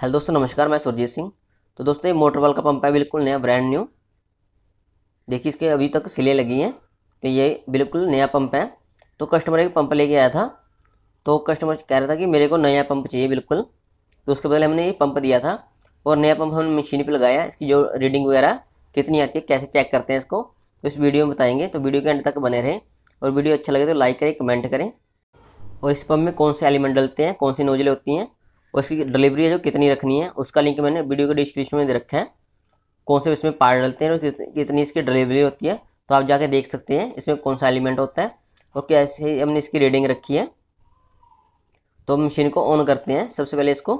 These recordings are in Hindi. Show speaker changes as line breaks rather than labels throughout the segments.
हेलो दोस्तों नमस्कार मैं सुरजीत सिंह तो दोस्तों ये मोटरवाल का पंप है बिल्कुल नया ब्रांड न्यू देखिए इसके अभी तक सिले लगी हैं तो ये बिल्कुल नया पंप है तो कस्टमर एक पंप लेके आया था तो कस्टमर कह रहा था कि मेरे को नया पंप चाहिए बिल्कुल तो उसके बदले हमने ये पंप दिया था और नया पंप हमने मशीन पर लगाया इसकी जो रीडिंग वगैरह कितनी आती है कैसे चेक करते हैं इसको तो इस वीडियो में बताएंगे तो वीडियो के एंड तक बने रहें और वीडियो अच्छा लगे तो लाइक करें कमेंट करें और इस पंप में कौन से एलिमेंट डलते हैं कौन सी नोजलें होती हैं उसकी डिलीवरी है जो कितनी रखनी है उसका लिंक मैंने वीडियो के डिस्क्रिप्शन में दे रखा है कौन से इसमें पार्ट डलते हैं और कितनी इसकी डिलीवरी होती है तो आप जाके देख सकते हैं इसमें कौन सा एलिमेंट होता है और कैसे हमने इसकी रीडिंग रखी है तो मशीन को ऑन करते हैं सबसे पहले इसको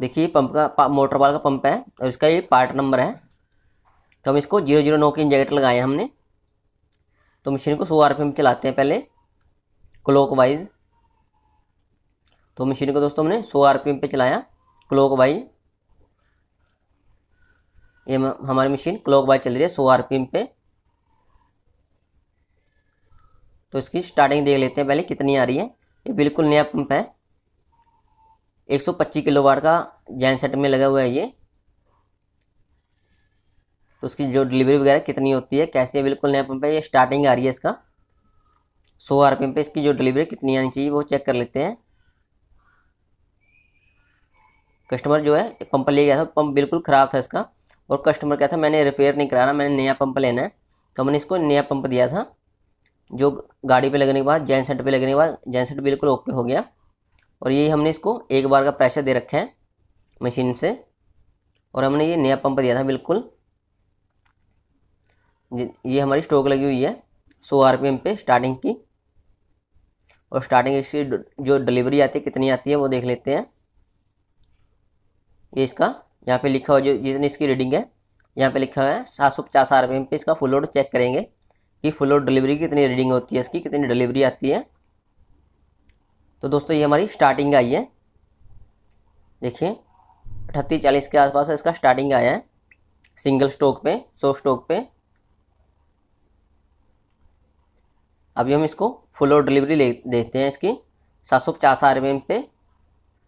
देखिए पंप का मोटर वाल का पंप है और इसका ये पार्ट नंबर है तो हम इसको जीरो जीरो नौ के इंजेक्ट लगाए हमने तो मशीन को सौ आर पी एम चलाते हैं पहले क्लॉक वाइज तो मशीन को दोस्तों हमने 100 आरपीएम पे चलाया क्लॉक वाई ये हमारी मशीन क्लॉक वाइज चल रही है 100 आरपीएम पे तो इसकी स्टार्टिंग देख लेते हैं पहले कितनी आ रही है ये बिल्कुल नया पंप है 125 किलोवाट का जैन सेट में लगा हुआ है ये तो उसकी जो डिलीवरी वगैरह कितनी होती है कैसे बिल्कुल नया पंप है ये स्टार्टिंग आ रही है इसका सौ आर पे इसकी जो डिलीवरी कितनी आनी चाहिए वो चेक कर लेते हैं कस्टमर जो है पंप ले गया था पंप बिल्कुल ख़राब था इसका और कस्टमर क्या था मैंने रिपेयर नहीं कराना मैंने नया पंप लेना है तो हमने इसको नया पंप दिया था जो गाड़ी पे लगने के बाद जैन सेट पर लगने के बाद जैन सेट बिल्कुल ओके हो गया और ये हमने इसको एक बार का प्रेशर दे रखा है मशीन से और हमने ये नया पंप दिया था बिल्कुल ये हमारी स्टोक लगी हुई है सौ आर पे स्टार्टिंग की और स्टार्टिंग इसकी जो डिलीवरी आती है कितनी आती है वो देख लेते हैं ये इसका यहाँ पे लिखा हुआ जो जितनी इसकी रीडिंग है यहाँ पे लिखा हुआ है सात सौ पचास आर पे इसका फुल लोड चेक करेंगे कि फुल लोड डिलीवरी की कितनी रीडिंग होती है इसकी कितनी डिलीवरी आती है तो दोस्तों ये हमारी स्टार्टिंग आई है देखिए अठत्तीस चालीस के आसपास इसका स्टार्टिंग आया है सिंगल स्टोक पे सौ स्टोक पे अभी हम इसको फुल लोड डिलीवरी देते हैं इसकी सात सौ पचास आर पे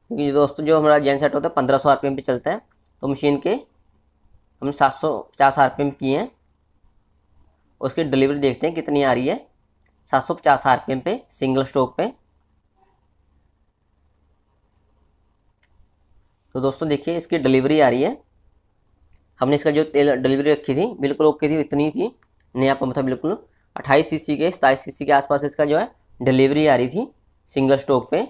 क्योंकि दोस्तों जो हमारा जेन सेट होता है पंद्रह सौ आर पी एम पे चलता है तो मशीन के हम सात सौ पचास आर पी एम किए हैं उसकी डिलीवरी देखते हैं कितनी आ रही है सात सौ पचास आर पी एम पे सिंगल स्ट्रोक पे तो दोस्तों देखिए इसकी डिलीवरी आ रही है हमने इसका जो तेल डिलीवरी रखी थी बिल्कुल ओके थी इतनी थी नया पंप था बिल्कुल अट्ठाईस सी के सताईस सी के आसपास इसका जो है डिलीवरी आ रही थी सिंगल स्टोक पे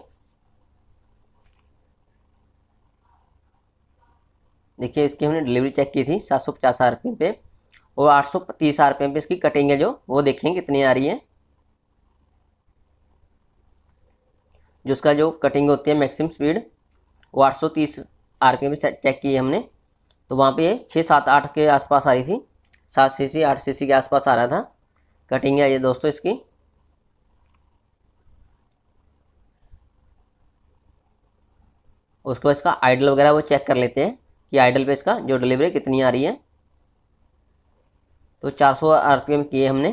देखिए इसकी हमने डिलीवरी चेक की थी सात सौ पचास आर पी एम पे और आठ सौ तीस आर पी एम पे इसकी कटिंग है जो वो देखेंगे कितनी आ रही है जो उसका जो कटिंग होती है मैक्सिमम स्पीड वो आठ सौ तीस आर पी एम पे सेट चेक की है हमने तो वहाँ पे छः सात आठ के आसपास आ रही थी सात सी सी आठ सी सी के आसपास आ रहा था कटिंग है ये दोस्तों इसकी उसको इसका आइडल वगैरह वो चेक कर लेते हैं कि आइडल पे इसका जो डिलीवरी कितनी आ रही है तो 400 सौ आरपीएम किए हमने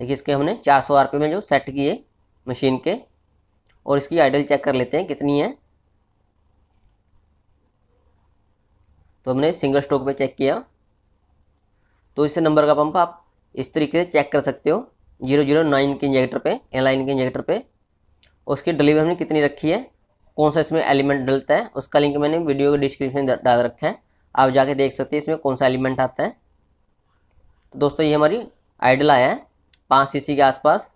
देखिए इसके हमने 400 सौ पी में जो सेट किए मशीन के और इसकी आइडल चेक कर लेते हैं कितनी है तो हमने सिंगल स्ट्रोक पे चेक किया तो इस नंबर का पंप आप इस तरीके से चेक कर सकते हो जीरो जीरो नाइन के इंजेक्टर पे एलाइन के इंजेक्टर पे उसकी डिलीवरी हमने कितनी रखी है कौन सा इसमें एलिमेंट डलता है उसका लिंक मैंने वीडियो के डिस्क्रिप्शन में डाल रखा है आप जाके देख सकते हैं इसमें कौन सा एलिमेंट आता है तो दोस्तों ये हमारी आइडल आया है पाँच सी के आसपास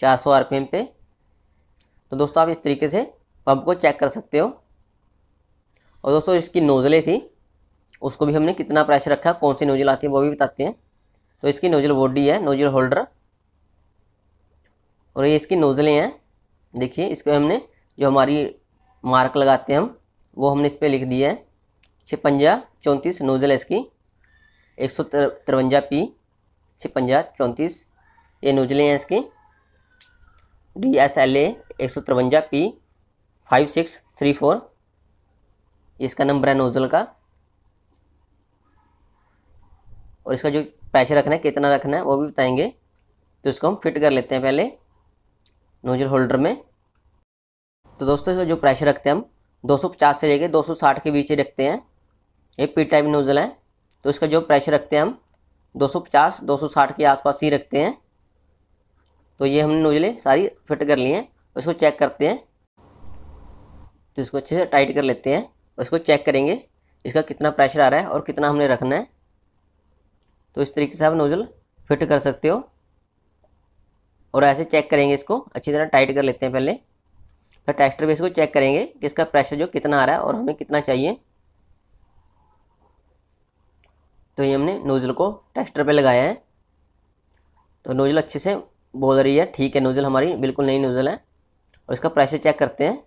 चार सौ आर पे तो दोस्तों आप इस तरीके से पंप को चेक कर सकते हो और दोस्तों इसकी नोज़लें थी उसको भी हमने कितना प्रेशर रखा कौन सी नोज़ल आती है वो भी बताते हैं तो इसकी नोज़ल बॉडी है नोज़ल होल्डर और ये इसकी नोज़लें हैं देखिए इसको हमने जो हमारी मार्क लगाते हैं हम वो हमने इस पर लिख दिया है छपंजा चौंतीस नोजल इसकी एक सौ तिरवंजा पी छपंजा चौंतीस ये नोजलें हैं इसकी डी एस एल ए एक सौ तिरवंजा P five six three four इसका नंबर है नोजल का और इसका जो प्रेशर रखना है कितना रखना है वो भी बताएंगे तो इसको हम फिट कर लेते हैं पहले नोजल होल्डर में तो दोस्तों इसका जो प्रेशर रखते हैं हम 250 से लेके 260 के बीच रखते हैं ये पी टाइप नोजल है तो इसका जो प्रेशर रखते हैं हम 250 260 के आसपास ही रखते हैं तो ये हमने नोजलें सारी फिट कर ली हैं इसको चेक करते हैं तो इसको अच्छे से टाइट कर लेते हैं और इसको चेक करेंगे इसका कितना प्रेशर आ रहा है और कितना हमने रखना है तो इस तरीके से आप नोज़ल फिट कर सकते हो और ऐसे चेक करेंगे इसको अच्छी तरह टाइट कर लेते हैं पहले फिर टेस्टर बेस को चेक करेंगे कि इसका प्रेशर जो कितना आ रहा है और हमें कितना चाहिए तो ये हमने नोज़ल को टेस्टर पे लगाया है तो नोज़ल अच्छे से बोल रही है ठीक है नोज़ल हमारी बिल्कुल नई नोज़ल है और इसका प्रेशर चेक करते हैं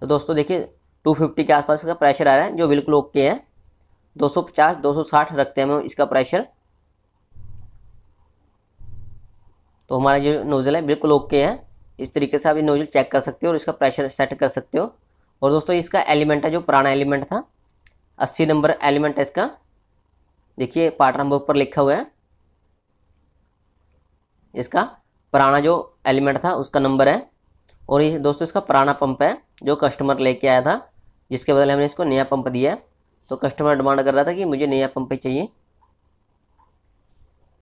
तो दोस्तों देखिए 250 के आसपास इसका प्रेशर आ रहा है जो बिल्कुल ओके है 250 260 रखते हैं हम इसका प्रेशर तो हमारा जो नोज़ल है बिल्कुल ओके है इस तरीके से आप ये नोज़ल चेक कर सकते हो और इसका प्रेशर सेट कर सकते हो और दोस्तों इसका एलिमेंट है जो पुराना एलिमेंट था अस्सी नंबर एलिमेंट है इसका देखिए पार्ट नंबर ऊपर लिखा हुआ है इसका पुराना जो एलिमेंट था उसका नंबर है और ये दोस्तों इसका पुराना पंप है जो कस्टमर लेके आया था जिसके बदले हमने इसको नया पंप दिया है तो कस्टमर डिमांड कर रहा था कि मुझे नया पंप ही चाहिए